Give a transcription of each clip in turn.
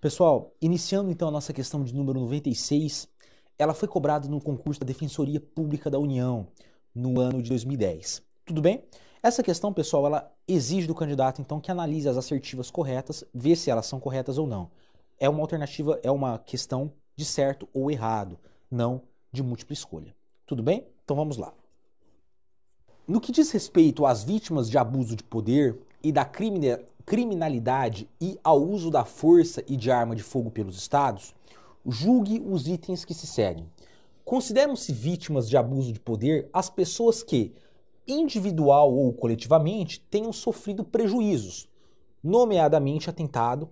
Pessoal, iniciando então a nossa questão de número 96, ela foi cobrada no concurso da Defensoria Pública da União no ano de 2010. Tudo bem? Essa questão, pessoal, ela exige do candidato então que analise as assertivas corretas, ver se elas são corretas ou não. É uma alternativa, é uma questão de certo ou errado, não de múltipla escolha. Tudo bem? Então vamos lá. No que diz respeito às vítimas de abuso de poder e da criminalidade e ao uso da força e de arma de fogo pelos Estados, julgue os itens que se seguem. Consideram-se vítimas de abuso de poder as pessoas que, individual ou coletivamente, tenham sofrido prejuízos, nomeadamente atentado,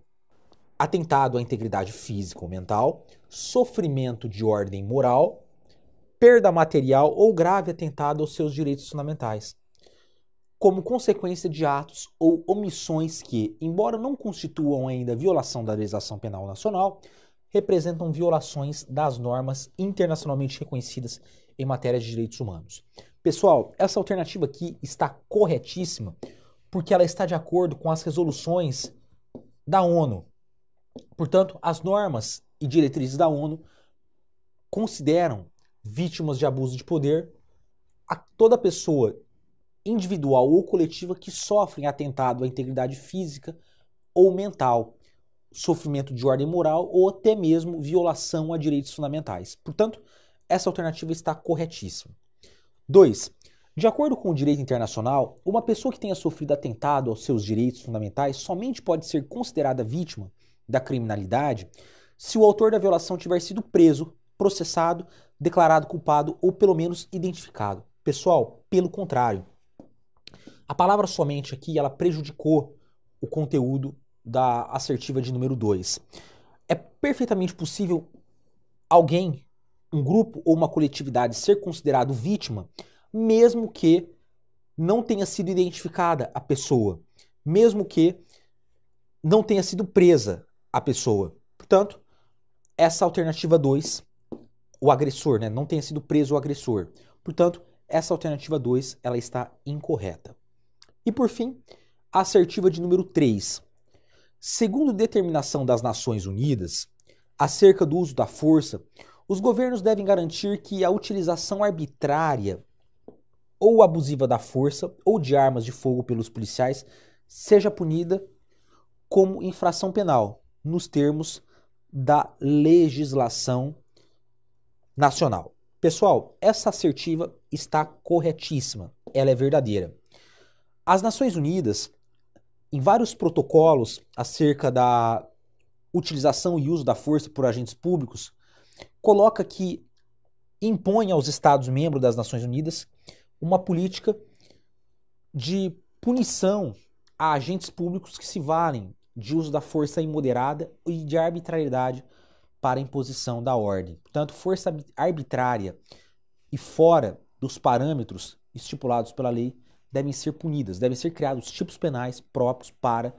atentado à integridade física ou mental, sofrimento de ordem moral, perda material ou grave atentado aos seus direitos fundamentais como consequência de atos ou omissões que, embora não constituam ainda violação da legislação penal nacional, representam violações das normas internacionalmente reconhecidas em matéria de direitos humanos. Pessoal, essa alternativa aqui está corretíssima porque ela está de acordo com as resoluções da ONU. Portanto, as normas e diretrizes da ONU consideram vítimas de abuso de poder a toda pessoa individual ou coletiva que sofrem atentado à integridade física ou mental, sofrimento de ordem moral ou até mesmo violação a direitos fundamentais. Portanto, essa alternativa está corretíssima. 2. De acordo com o direito internacional, uma pessoa que tenha sofrido atentado aos seus direitos fundamentais somente pode ser considerada vítima da criminalidade se o autor da violação tiver sido preso, processado, declarado culpado ou pelo menos identificado. Pessoal, pelo contrário, a palavra somente aqui, ela prejudicou o conteúdo da assertiva de número 2. É perfeitamente possível alguém, um grupo ou uma coletividade ser considerado vítima, mesmo que não tenha sido identificada a pessoa, mesmo que não tenha sido presa a pessoa. Portanto, essa alternativa 2, o agressor, né, não tenha sido preso o agressor. Portanto, essa alternativa 2, ela está incorreta. E por fim, a assertiva de número 3. Segundo determinação das Nações Unidas, acerca do uso da força, os governos devem garantir que a utilização arbitrária ou abusiva da força ou de armas de fogo pelos policiais seja punida como infração penal, nos termos da legislação nacional. Pessoal, essa assertiva está corretíssima, ela é verdadeira. As Nações Unidas, em vários protocolos acerca da utilização e uso da força por agentes públicos, coloca que impõe aos Estados-membros das Nações Unidas uma política de punição a agentes públicos que se valem de uso da força imoderada e de arbitrariedade para imposição da ordem. Portanto, força arbitrária e fora dos parâmetros estipulados pela lei devem ser punidas, devem ser criados tipos penais próprios para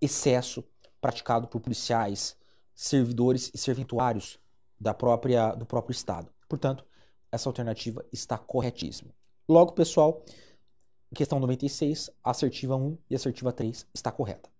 excesso praticado por policiais, servidores e serventuários da própria, do próprio Estado. Portanto, essa alternativa está corretíssima. Logo, pessoal, questão 96, assertiva 1 e assertiva 3 está correta.